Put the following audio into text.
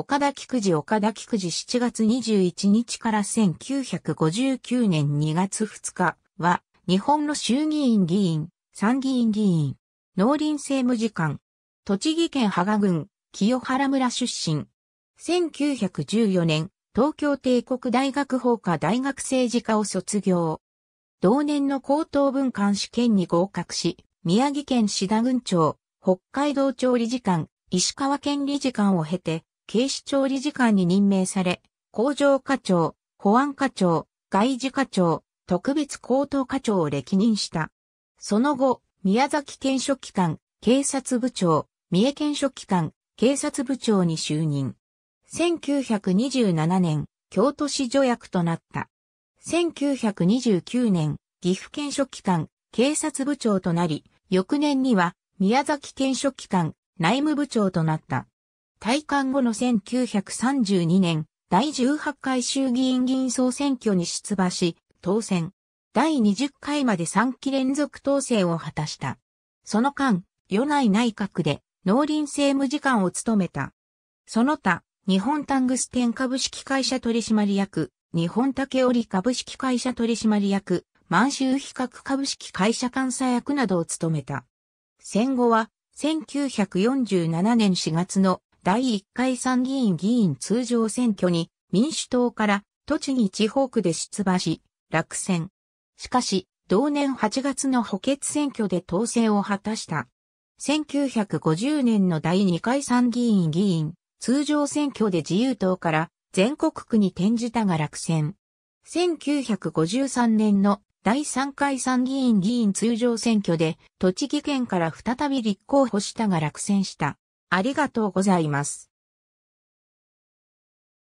岡田菊池岡田菊池7月21日から1959年2月2日は、日本の衆議院議員、参議院議員、農林政務次官、栃木県芳賀郡、清原村出身。1914年、東京帝国大学法科大学政治科を卒業。同年の高等文官試験に合格し、宮城県志田郡長、北海道庁理事官、石川県理事官を経て、警視庁理事官に任命され、工場課長、保安課長、外事課長、特別高等課長を歴任した。その後、宮崎県書機関、警察部長、三重県書機関、警察部長に就任。1927年、京都市助役となった。1929年、岐阜県書機関、警察部長となり、翌年には、宮崎県書機関、内務部長となった。退官後の1932年、第18回衆議院議員総選挙に出馬し、当選。第20回まで3期連続当選を果たした。その間、与内内閣で農林政務次官を務めた。その他、日本タングステン株式会社取締役、日本竹織株式会社取締役、満州比較株式会社監査役などを務めた。戦後は、1947年4月の第1回参議院議員通常選挙に民主党から栃木地方区で出馬し、落選。しかし、同年8月の補欠選挙で当選を果たした。1950年の第2回参議院議員通常選挙で自由党から全国区に転じたが落選。1953年の第3回参議院議員通常選挙で栃木県から再び立候補したが落選した。ありがとうございます。